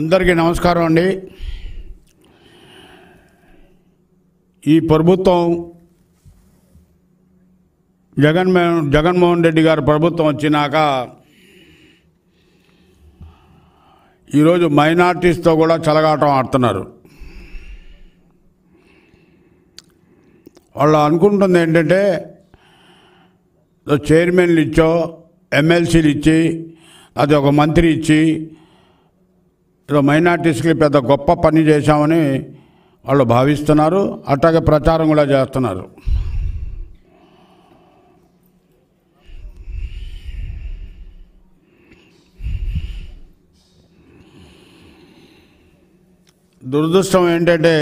అందరికీ నమస్కారం అండి ఈ ప్రభుత్వం జగన్మే జగన్మోహన్ రెడ్డి గారు ప్రభుత్వం వచ్చినాక ఈరోజు మైనార్టీస్తో కూడా చలగాటం ఆడుతున్నారు వాళ్ళు అనుకుంటుంది ఏంటంటే చైర్మన్లు ఇచ్చో ఎమ్మెల్సీలు ఇచ్చి అది ఒక మంత్రి ఇచ్చి ఏదో మైనార్టీస్కి పెద్ద గొప్ప పని చేశామని వాళ్ళు భావిస్తున్నారు అట్లాగే ప్రచారం కూడా చేస్తున్నారు దురదృష్టం ఏంటంటే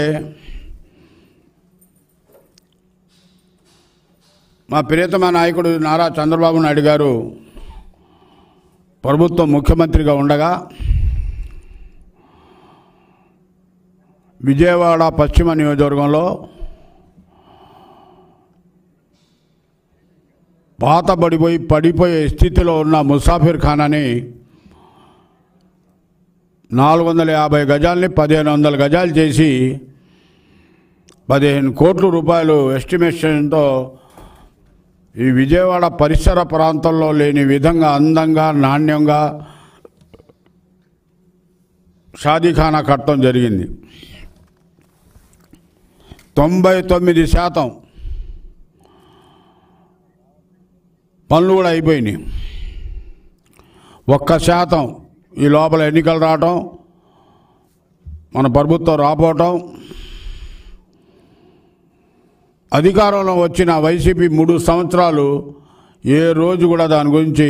మా ప్రియతమ నాయకుడు నారా చంద్రబాబు నాయుడు గారు ప్రభుత్వం ముఖ్యమంత్రిగా ఉండగా విజయవాడ పశ్చిమ నియోజకవర్గంలో పాతబడిపోయి పడిపోయే స్థితిలో ఉన్న ముసాఫిర్ ఖాన్ అని నాలుగు వందల యాభై గజాలని పదిహేను వందల గజాలు చేసి పదిహేను కోట్ల రూపాయలు ఎస్టిమేషన్తో ఈ విజయవాడ పరిసర ప్రాంతంలో లేని విధంగా అందంగా నాణ్యంగా షాదీఖానా కట్టడం జరిగింది తొంభై తొమ్మిది శాతం పనులు కూడా అయిపోయినాయి ఒక్క శాతం ఈ లోపల ఎన్నికలు రావటం మన ప్రభుత్వం రాపోవటం అధికారంలో వచ్చిన వైసీపీ మూడు సంవత్సరాలు ఏ రోజు కూడా దాని గురించి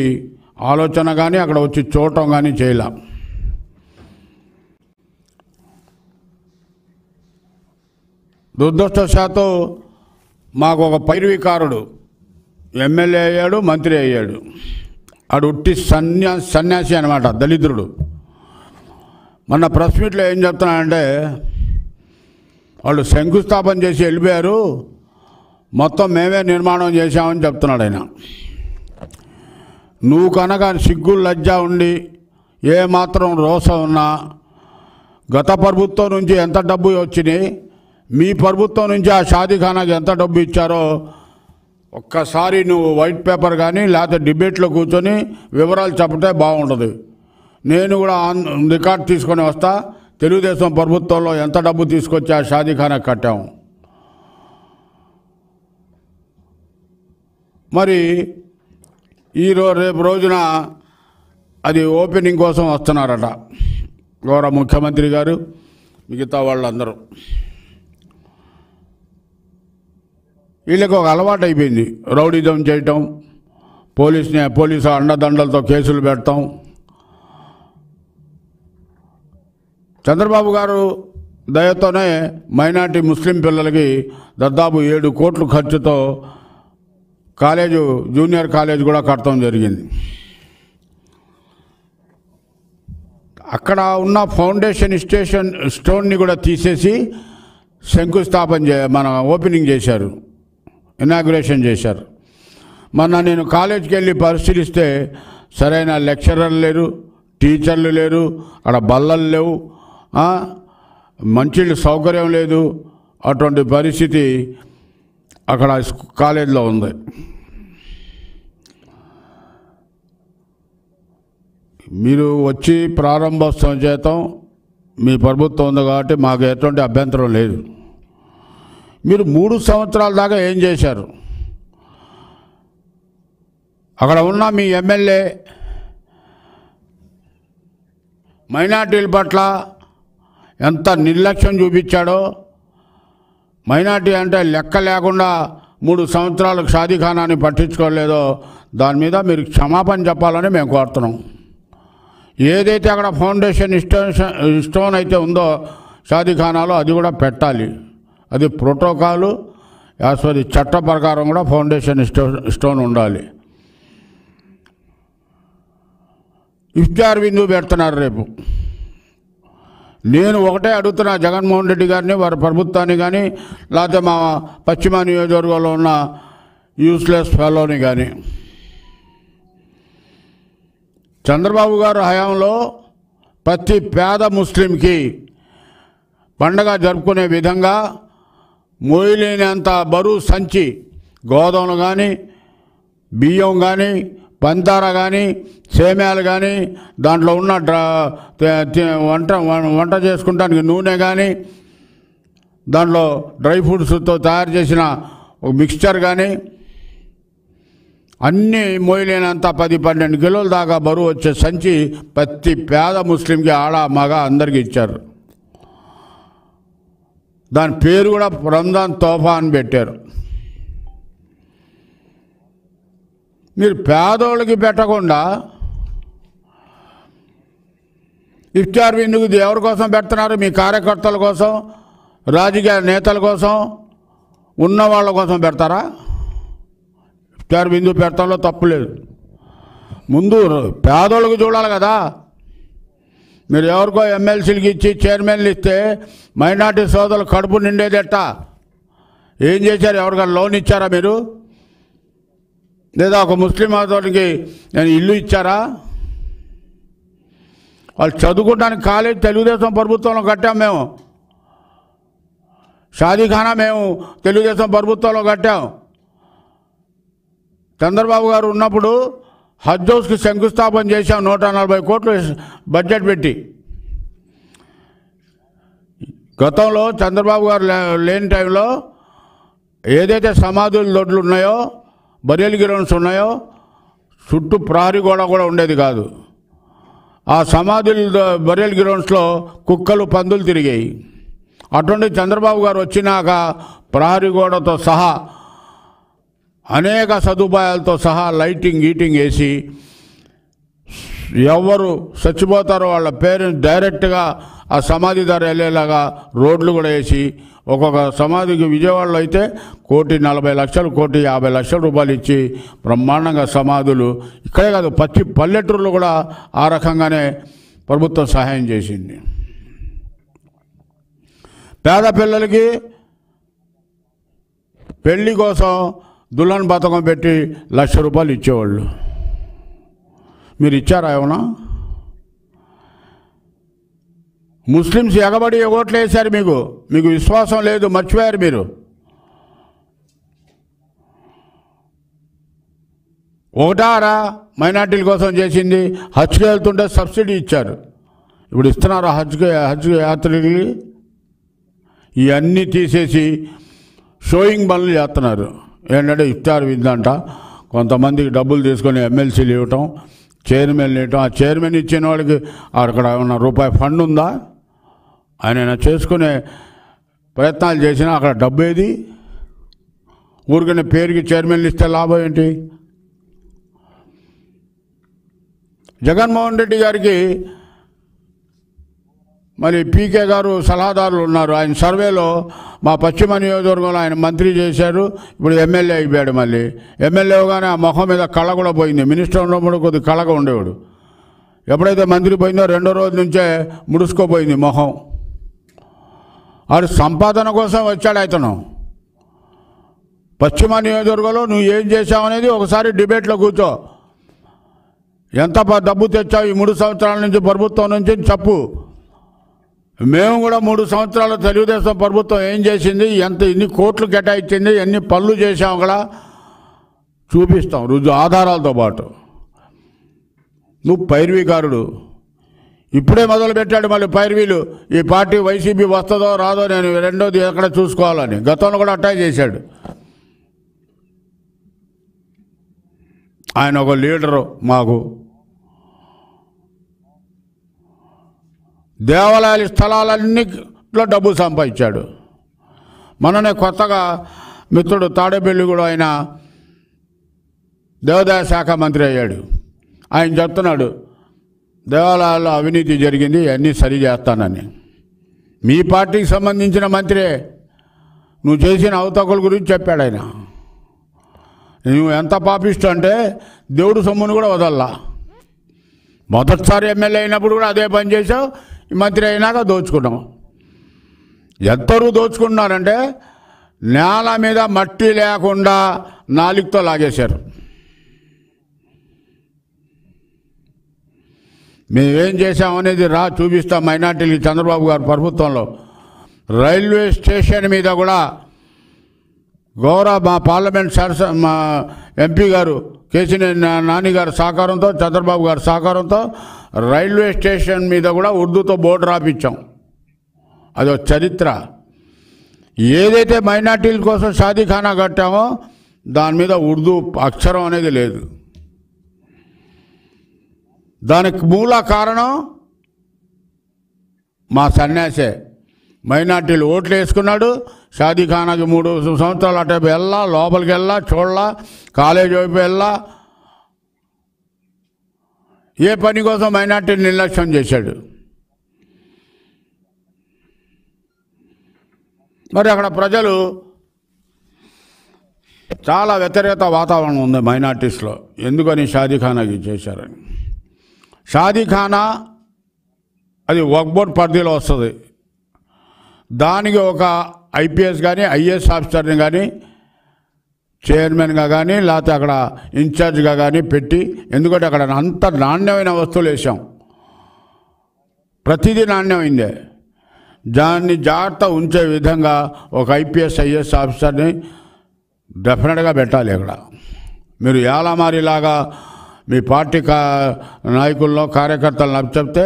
ఆలోచన కానీ అక్కడ వచ్చి చూడటం కానీ చేయలేం దురదృష్టశాతం మాకు ఒక పైరవికారుడు ఎమ్మెల్యే అయ్యాడు మంత్రి అయ్యాడు ఆడు ఉట్టి సన్యా సన్యాసి అనమాట దళిద్రుడు మొన్న ప్రెస్ మీట్లో ఏం చెప్తున్నాడంటే వాళ్ళు శంకుస్థాపన చేసి వెళ్ళిపోయారు మొత్తం మేమే నిర్మాణం చేశామని చెప్తున్నాడు ఆయన నువ్వు కనుక సిగ్గు లజ్జ ఉండి ఏ మాత్రం రోస ఉన్నా గత ప్రభుత్వం నుంచి ఎంత డబ్బు వచ్చినాయి మీ ప్రభుత్వం నుంచి ఆ షాదీఖానాకి ఎంత డబ్బు ఇచ్చారో ఒక్కసారి నువ్వు వైట్ పేపర్ కానీ లేకపోతే డిబేట్లో కూర్చొని వివరాలు చెప్పటే బాగుండదు నేను కూడా రికార్డ్ తీసుకొని వస్తా తెలుగుదేశం ప్రభుత్వంలో ఎంత డబ్బు తీసుకొచ్చి ఆ షాదీఖానాకి కట్టాము మరి ఈరో రేపు రోజున అది ఓపెనింగ్ కోసం వస్తున్నారట గౌరవ ముఖ్యమంత్రి గారు మిగతా వాళ్ళందరూ వీళ్ళకి ఒక అలవాటు అయిపోయింది రౌడీజం చేయటం పోలీసుని పోలీసు అండదండలతో కేసులు పెడతాం చంద్రబాబు గారు దయతోనే మైనార్టీ ముస్లిం పిల్లలకి దాదాపు ఏడు కోట్లు ఖర్చుతో కాలేజు జూనియర్ కాలేజ్ కూడా కట్టడం జరిగింది అక్కడ ఉన్న ఫౌండేషన్ స్టేషన్ స్టోన్ని కూడా తీసేసి శంకుస్థాపన మన ఓపెనింగ్ చేశారు ఇనాగ్రేషన్ చేశారు మొన్న నేను కాలేజ్కి వెళ్ళి పరిశీలిస్తే సరైన లెక్చరర్లు లేరు టీచర్లు లేరు అక్కడ బల్లలు లేవు మంచి సౌకర్యం లేదు అటువంటి పరిస్థితి అక్కడ కాలేజీలో ఉంది మీరు వచ్చి ప్రారంభోత్సవం చేతం మీ ప్రభుత్వం ఉంది కాబట్టి మాకు ఎటువంటి అభ్యంతరం లేదు మీరు మూడు సంవత్సరాల దాకా ఏం చేశారు అక్కడ ఉన్న మీ ఎమ్మెల్యే మైనార్టీల పట్ల ఎంత నిర్లక్ష్యం చూపించాడో మైనార్టీ అంటే లెక్క లేకుండా మూడు సంవత్సరాలు షాదీఖానాన్ని పట్టించుకోలేదో దాని మీద మీరు క్షమాపణ చెప్పాలని మేము కోరుతున్నాం ఏదైతే అక్కడ ఫౌండేషన్ ఇష్టం ఇష్టమైతే అయితే ఉందో షాదీఖానాలో అది కూడా పెట్టాలి అది ప్రోటోకాలు సారీ చట్ట ప్రకారం కూడా ఫౌండేషన్ స్టోన్ ఉండాలి ఇఫ్తార్ విందు పెడుతున్నారు రేపు నేను ఒకటే అడుగుతున్నా జగన్మోహన్ రెడ్డి గారిని వారి ప్రభుత్వాన్ని కానీ లేకపోతే మా పశ్చిమ నియోజకవర్గంలో ఉన్న యూస్లెస్ ఫెలోని కానీ చంద్రబాబు గారు హయాంలో ప్రతి పేద ముస్లింకి పండగ జరుపుకునే విధంగా మోయలేనంత బరువు సంచి గోధుమలు కానీ బియ్యం కానీ పంతార కానీ సేమ్యాలు కానీ దాంట్లో ఉన్న వంట వంట చేసుకుంటానికి నూనె కానీ దాంట్లో డ్రై ఫ్రూట్స్తో తయారు చేసిన ఒక మిక్స్చర్ కానీ అన్నీ మోయలేనంత పది పన్నెండు కిలోల దాకా బరువు వచ్చే సంచి ప్రతి పేద ముస్లింకి ఆడ మగ అందరికీ ఇచ్చారు దాని పేరు కూడా రంజాన్ తోఫా అని పెట్టారు మీరు పేదోళ్ళకి పెట్టకుండా ఇఫ్టార్ విందుకు ఎవరి కోసం పెడుతున్నారు మీ కార్యకర్తల కోసం రాజకీయ నేతల కోసం ఉన్న వాళ్ళ కోసం పెడతారా ఇఫ్టార్ విందు పెడతాలో తప్పు లేదు ముందు పేదోళ్ళకి చూడాలి కదా మీరు ఎవరికో ఎమ్మెల్సీలకి ఇచ్చి చైర్మన్లు ఇస్తే మైనార్టీ సోదరులు కడుపు నిండేదట ఏం చేశారు ఎవరికైనా లోన్ ఇచ్చారా మీరు లేదా ఒక ముస్లిం సోదరునికి నేను ఇల్లు ఇచ్చారా వాళ్ళు చదువుకోవడానికి కాలేజ్ తెలుగుదేశం ప్రభుత్వంలో కట్టాం మేము షాదీఖానా మేము తెలుగుదేశం ప్రభుత్వంలో కట్టాం చంద్రబాబు గారు ఉన్నప్పుడు హజ్జోస్కి శంకుస్థాపన చేశాం నూట నలభై కోట్లు బడ్జెట్ పెట్టి గతంలో చంద్రబాబు గారు లేని టైంలో ఏదైతే సమాధుల దొడ్లు ఉన్నాయో బరేలు గ్రౌండ్స్ ఉన్నాయో చుట్టూ ప్రహరీ గోడ కూడా ఉండేది కాదు ఆ సమాధుల బరేలు గ్రౌండ్స్లో కుక్కలు పందులు తిరిగాయి అటువంటి చంద్రబాబు గారు వచ్చినాక ప్రహరీ గోడతో సహా అనేక సదుపాయాలతో సహా లైటింగ్ గీటింగ్ వేసి ఎవరు చచ్చిపోతారో వాళ్ళ పేరెంట్స్ డైరెక్ట్గా ఆ సమాధి ధర వెళ్ళేలాగా రోడ్లు కూడా వేసి ఒక్కొక్క సమాధికి విజయవాడలో అయితే కోటి నలభై లక్షలు కోటి యాభై లక్షల రూపాయలు ఇచ్చి బ్రహ్మాండంగా సమాధులు ఇక్కడే కాదు పచ్చి పల్లెటూరులు కూడా ఆ రకంగానే ప్రభుత్వం సహాయం చేసింది పేద పిల్లలకి పెళ్లి కోసం దుల్హన్ బతకం పెట్టి లక్ష రూపాయలు ఇచ్చేవాళ్ళు మీరు ఇచ్చారా ఏమన్నా ముస్లిమ్స్ ఎగబడి ఎగోట్లు వేశారు మీకు మీకు విశ్వాసం లేదు మర్చిపోయారు మీరు ఒకటారా మైనార్టీల కోసం చేసింది హజ్కి వెళ్తుంటే సబ్సిడీ ఇచ్చారు ఇప్పుడు ఇస్తున్నారా హజ్ హజ్ యాత్రికులకి ఇవన్నీ తీసేసి షోయింగ్ పనులు చేస్తున్నారు ఏంటంటే ఇఫ్తార్ విందంట కొంతమందికి డబ్బులు తీసుకొని ఎమ్మెల్సీలు ఇవ్వటం చైర్మన్ ఇవ్వటం ఆ చైర్మన్ ఇచ్చిన వాళ్ళకి అక్కడ ఉన్న రూపాయి ఫండ్ ఉందా ఆయన చేసుకునే ప్రయత్నాలు చేసినా అక్కడ డబ్బు ఏది ఊరికనే పేరుకి చైర్మన్లు ఇస్తే లాభం ఏంటి జగన్మోహన్ రెడ్డి గారికి మరి పీకే గారు సలహాదారులు ఉన్నారు ఆయన సర్వేలో మా పశ్చిమ నియోజకవర్గంలో ఆయన మంత్రి చేశారు ఇప్పుడు ఎమ్మెల్యే అయిపోయాడు మళ్ళీ ఎమ్మెల్యేగానే ఆ మొహం మీద కళ కూడా పోయింది మినిస్టర్ ఉన్నప్పుడు కొద్ది కళగా ఉండేవాడు ఎప్పుడైతే మంత్రి పోయిందో రెండో రోజు నుంచే ముడుచుకోపోయింది ముఖం వాడు సంపాదన కోసం వచ్చాడు అతను పశ్చిమ నియోజకవర్గంలో నువ్వు ఏం చేశావు అనేది ఒకసారి డిబేట్లో కూర్చో ఎంత డబ్బు తెచ్చావు ఈ మూడు సంవత్సరాల నుంచి ప్రభుత్వం నుంచి చెప్పు మేము కూడా మూడు సంవత్సరాలు తెలుగుదేశం ప్రభుత్వం ఏం చేసింది ఎంత ఎన్ని కోట్లు కేటాయించింది ఎన్ని పనులు చేసాం కూడా చూపిస్తాం రుజు ఆధారాలతో పాటు నువ్వు పైర్వీకారుడు ఇప్పుడే మొదలుపెట్టాడు మళ్ళీ పైర్వీలు ఈ పార్టీ వైసీపీ వస్తుందో రాదో నేను రెండోది ఎక్కడ చూసుకోవాలని గతంలో కూడా అట్టాయి చేశాడు ఆయన ఒక లీడరు మాకు దేవాలయాల స్థలాలన్నిట్లో డబ్బు సంపాదించాడు మననే కొత్తగా మిత్రుడు తాడేపల్లి కూడా ఆయన దేవాదాయ శాఖ మంత్రి అయ్యాడు ఆయన చెప్తున్నాడు దేవాలయాల్లో అవినీతి జరిగింది అన్నీ సరి చేస్తానని మీ పార్టీకి సంబంధించిన మంత్రే నువ్వు చేసిన అవతకుల గురించి చెప్పాడు ఆయన నువ్వు ఎంత పాపిష్ట అంటే దేవుడు సొమ్మును కూడా వదల్లా మొదటిసారి ఎమ్మెల్యే అయినప్పుడు కూడా అదే పని చేసావు మంత్రి అయినాక దోచుకున్నాం ఎంతరూ దోచుకున్నారంటే నేల మీద మట్టి లేకుండా నాలుగుతో లాగేశారు మేమేం చేసామనేది రా చూపిస్తాం మైనార్టీలు చంద్రబాబు గారు ప్రభుత్వంలో రైల్వే స్టేషన్ మీద కూడా గౌరవ మా పార్లమెంట్ సరస మా ఎంపీ గారు కేసీ నాని గారు సహకారంతో చంద్రబాబు గారి సహకారంతో రైల్వే స్టేషన్ మీద కూడా ఉర్దూతో బోర్డు రాపించాం అదో చరిత్ర ఏదైతే మైనార్టీల కోసం షాదీఖానా కట్టామో దాని మీద ఉర్దూ అక్షరం అనేది లేదు దానికి మూల కారణం మా సన్యాసే మైనార్టీలు ఓట్లు వేసుకున్నాడు షాదీఖానాకి మూడు సంవత్సరాలు అటు వెళ్ళా లోపలికి వెళ్ళా చూడాల కాలేజీ వైపు వెళ్ళా ఏ పని కోసం మైనార్టీని నిర్లక్ష్యం చేశాడు మరి అక్కడ ప్రజలు చాలా వ్యతిరేక వాతావరణం ఉంది మైనార్టీస్లో ఎందుకని షాదీఖానాకి చేశారని షాదీఖానా అది వక్బోర్డ్ పరిధిలో వస్తుంది దానికి ఒక ఐపీఎస్ కానీ ఐఏఎస్ ఆఫీసర్ని కానీ చైర్మన్గా కానీ లేకపోతే అక్కడ ఇన్ఛార్జ్గా కానీ పెట్టి ఎందుకంటే అక్కడ అంత నాణ్యమైన వస్తువులు వేసాం ప్రతిదీ నాణ్యమైందే దాన్ని జాగ్రత్త ఉంచే విధంగా ఒక ఐపీఎస్ ఐఎస్ ఆఫీసర్ని డెఫినెట్గా పెట్టాలి అక్కడ మీరు ఏలమారిలాగా మీ పార్టీ కా నాయకుల్లో కార్యకర్తలను చెప్తే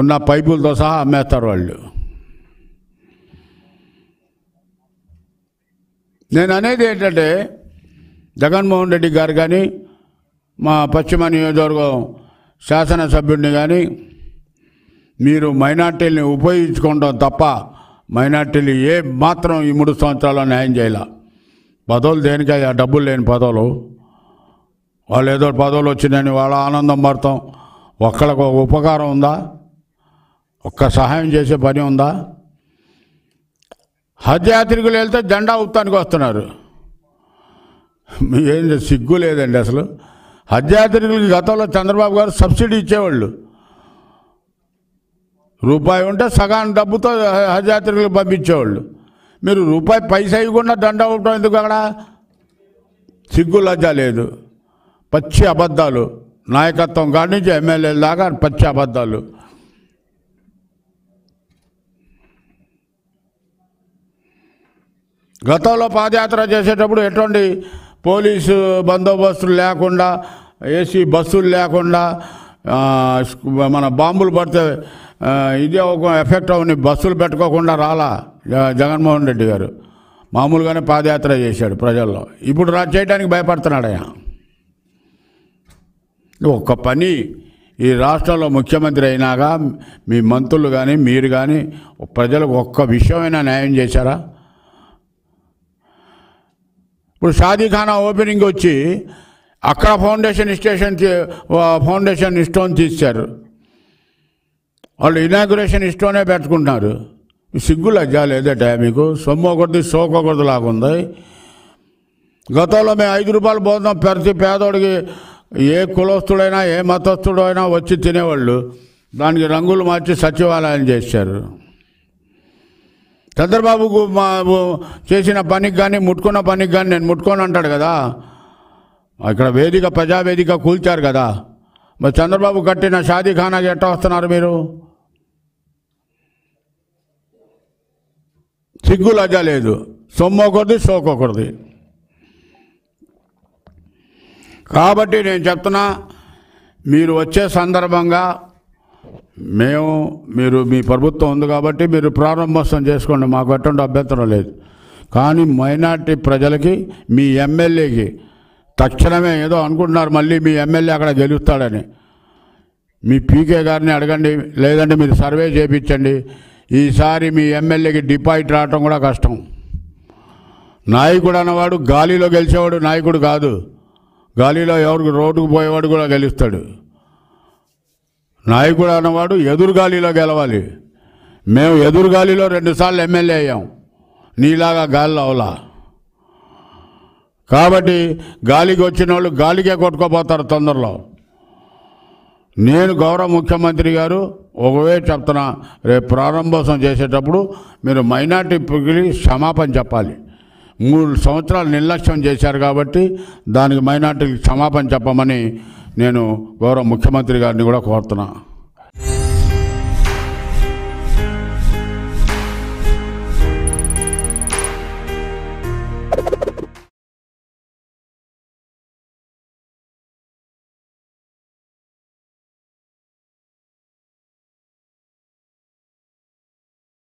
ఉన్న పైపులతో సహా అమ్మేస్తారు వాళ్ళు నేను అనేది ఏంటంటే జగన్మోహన్ రెడ్డి గారు కానీ మా పశ్చిమ నియోజకవర్గం శాసనసభ్యుడిని కానీ మీరు మైనార్టీని ఉపయోగించుకోవడం తప్ప మైనార్టీలు ఏ మాత్రం ఈ మూడు సంవత్సరాల్లో న్యాయం చేయాల పదవులు ఆ డబ్బులు లేని పదవులు వాళ్ళు ఏదో పదవులు వచ్చిందని వాళ్ళ ఆనందం పడతాం ఒక్కళ్ళకు ఉపకారం ఉందా ఒక్క సహాయం చేసే పని ఉందా హజ్యాత్రికులు వెళ్తే జెండా ఉత్తానికి వస్తున్నారు ఏం సిగ్గు లేదండి అసలు హజ్యాత్రికులకి గతంలో చంద్రబాబు గారు సబ్సిడీ ఇచ్చేవాళ్ళు రూపాయి ఉంటే సగాన్ డబ్బుతో హజ్యాత్రికులు పంపించేవాళ్ళు మీరు రూపాయి పైస ఇవ్వకుండా దండ ఉండటం ఎందుకు అక్కడ సిగ్గు లజ్జ లేదు పచ్చి అబద్ధాలు నాయకత్వం కాడి నుంచి ఎమ్మెల్యేల దాకా పచ్చి అబద్ధాలు గతంలో పాదయాత్ర చేసేటప్పుడు ఎటువంటి పోలీసు బందోబస్తులు లేకుండా ఏసీ బస్సులు లేకుండా మన బాంబులు పడితే ఇదే ఒక ఎఫెక్ట్ అవని బస్సులు పెట్టుకోకుండా రాలా జగన్మోహన్ రెడ్డి గారు మామూలుగానే పాదయాత్ర చేశాడు ప్రజల్లో ఇప్పుడు రా చేయడానికి భయపడుతున్నాడు ఆయన ఒక్క పని ఈ రాష్ట్రంలో ముఖ్యమంత్రి అయినాగా మీ మంత్రులు కానీ మీరు కానీ ప్రజలకు ఒక్క విషయమైనా న్యాయం చేశారా ఇప్పుడు షాదీఖానా ఓపెనింగ్ వచ్చి అక్కడ ఫౌండేషన్ స్టేషన్ ఫౌండేషన్ స్టోన్ తీశారు వాళ్ళు ఇనాగ్రేషన్ స్టోనే పెట్టుకుంటున్నారు సిగ్గు లజ్జా లేదట మీకు సొమ్ము ఒకటి సోకు ఒకటి లాగుంది గతంలో మేము ఐదు రూపాయలు పోతున్నాం ప్రతి పేదోడికి ఏ కులస్తుడైనా ఏ మతస్థుడైనా వచ్చి తినేవాళ్ళు దానికి రంగులు మార్చి సచివాలయం చేశారు చంద్రబాబుకు మా చేసిన పనికి కానీ ముట్టుకున్న పనికి కానీ నేను ముట్టుకొని అంటాడు కదా ఇక్కడ వేదిక ప్రజావేదిక కూల్చారు కదా మరి చంద్రబాబు కట్టిన షాదీఖానా ఎట్లా వస్తున్నారు మీరు సిగ్గు లజ్జ లేదు సొమ్ము ఒకరిది సోకు ఒకరిది కాబట్టి నేను చెప్తున్నా మీరు వచ్చే సందర్భంగా మేము మీరు మీ ప్రభుత్వం ఉంది కాబట్టి మీరు ప్రారంభోత్సవం చేసుకోండి మాకు ఎటువంటి అభ్యంతరం లేదు కానీ మైనార్టీ ప్రజలకి మీ ఎమ్మెల్యేకి తక్షణమే ఏదో అనుకుంటున్నారు మళ్ళీ మీ ఎమ్మెల్యే అక్కడ గెలుస్తాడని మీ పీకే గారిని అడగండి లేదంటే మీరు సర్వే చేయించండి ఈసారి మీ ఎమ్మెల్యేకి డిపాజిట్ రావటం కూడా కష్టం నాయకుడు అన్నవాడు గాలిలో గెలిచేవాడు నాయకుడు కాదు గాలిలో ఎవరికి రోడ్డుకు పోయేవాడు కూడా గెలుస్తాడు నాయకుడు అన్నవాడు ఎదురుగాలిలో గెలవాలి మేము ఎదురుగాలిలో రెండుసార్లు ఎమ్మెల్యే అయ్యాం నీలాగా గాలిలో అవలా కాబట్టి గాలికి వచ్చిన వాళ్ళు గాలికే కొట్టుకోపోతారు తొందరలో నేను గౌరవ ముఖ్యమంత్రి గారు ఒకవే చెప్తున్నా రేపు ప్రారంభోత్సవం చేసేటప్పుడు మీరు మైనార్టీ పిగిలి క్షమాపణ చెప్పాలి మూడు సంవత్సరాలు నిర్లక్ష్యం చేశారు కాబట్టి దానికి మైనార్టీకి క్షమాపణ చెప్పమని నేను గౌరవ ముఖ్యమంత్రి గారిని కూడా కోరుతున్నా